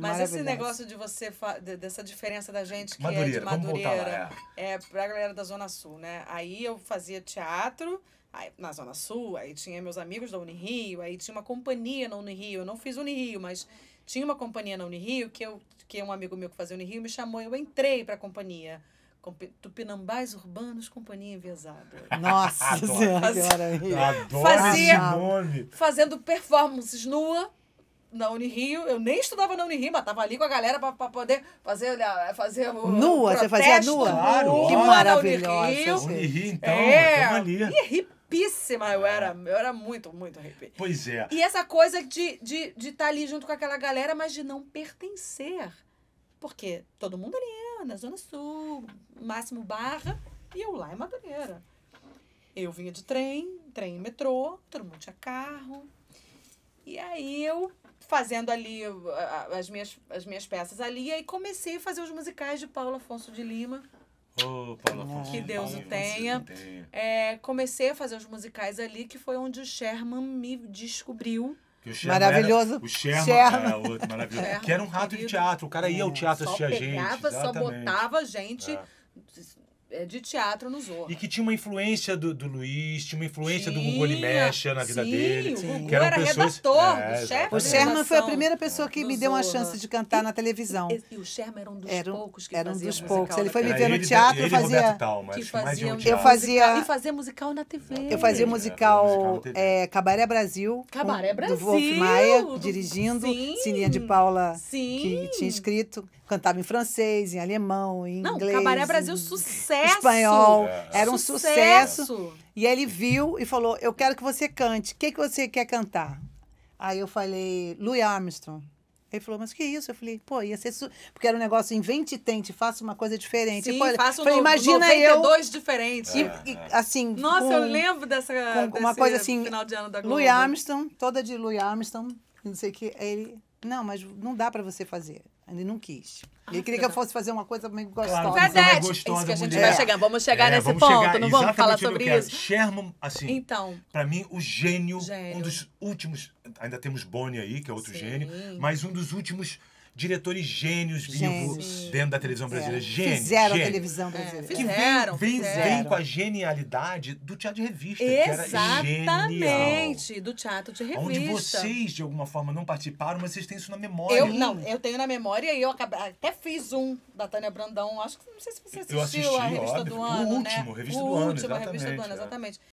Mas esse negócio de você, dessa diferença da gente que Madureira, é de Madureira, é. é. pra galera da Zona Sul, né? Aí eu fazia teatro aí, na Zona Sul, aí tinha meus amigos da Unirio, aí tinha uma companhia na Unirio. Eu não fiz Unirio, mas tinha uma companhia na Unirio que, eu, que um amigo meu que fazia Unirio me chamou, eu entrei pra companhia. Tupinambás Urbanos Companhia Enviesada. Nossa Senhora! Fazia, adoro fazia, nome. Fazendo performances nua na Unirio, eu nem estudava na Unirio, mas tava ali com a galera para poder fazer, fazer o. Nua, protesto. você fazia nua? Claro, que maravilhosa. Unirio. Unirio, então, é, tava ali. E é hippíssima eu é. era, eu era muito, muito hippie. Pois é. E essa coisa de estar de, de tá ali junto com aquela galera, mas de não pertencer. Porque todo mundo ali é, na Zona Sul, máximo barra, e eu lá em Madureira. Eu vinha de trem, trem metrô, todo mundo tinha carro. E aí eu fazendo ali as minhas, as minhas peças ali. E aí comecei a fazer os musicais de Paulo Afonso de Lima. Oh, Paulo Afonso que Deus Paulo o tenha. É, comecei a fazer os musicais ali, que foi onde o Sherman me descobriu. maravilhoso. Era, o Sherman, Sherman. É, outro, maravilhoso. Sherman, que era um rato querido. de teatro. O cara ia ao teatro só assistir pegava, a gente. Exatamente. Só botava a gente. É. É, de teatro no outros E que tinha uma influência do, do Luiz, tinha uma influência tinha, do Gugu Limecha na vida sim, dele. o que era pessoas... redator, é, Sherman. O Sherman foi a primeira pessoa que me deu uma chance de cantar e, na televisão. E, e, o Sherman era um dos era, poucos que era um dos poucos. Ele foi me ver no teatro, ele, fazia... fazia um eu fazia... E fazia musical na TV. Eu fazia musical, é, musical É, Cabaré Brasil. Cabaré Brasil. Do Wolf Maia, dirigindo. Sim. Sininha de Paula, sim. que tinha escrito. Cantava em francês, em alemão, em inglês. Não, Cabaré Brasil, sucesso sucesso. espanhol. É. Era um sucesso. sucesso. E ele viu e falou: Eu quero que você cante. O que, que você quer cantar? Aí eu falei: Louis Armstrong. Ele falou, mas que isso? Eu falei, pô, ia ser. Su... Porque era um negócio invente e tente, faça uma coisa diferente. Sim, falei, faça um falei, imagina 92 eu... diferentes. É. E, e, assim, Nossa, com, eu lembro dessa. uma coisa assim. Final de ano da Globo. Louis Armstrong, toda de Louis Armstrong, não sei o que. Ele, não, mas não dá para você fazer. Ainda não quis. Ele ah, queria que eu fosse fazer uma coisa meio gostosa. Claro, Verdade. É isso que a gente mulher. vai chegar. Vamos chegar é, nesse vamos ponto, chegar não vamos falar sobre isso. Sherman, assim, então, para mim, o gênio, gênio, um dos últimos... Ainda temos Boni aí, que é outro Sim. gênio, mas um dos últimos diretores gênios, vivos dentro da televisão brasileira. É. Gênios. Fizeram a televisão é. brasileira. É, fizeram, que vem, vem, fizeram. vem com a genialidade do teatro de revista. Exatamente, do teatro de revista. Onde vocês, de alguma forma, não participaram, mas vocês têm isso na memória. Eu, não, eu tenho na memória e eu acabei, até fiz um da Tânia Brandão. Acho que não sei se você assistiu assisti, a revista óbvio, do ano. O né? último, né? revista o do ano. Último, revista do ano, exatamente. É. exatamente.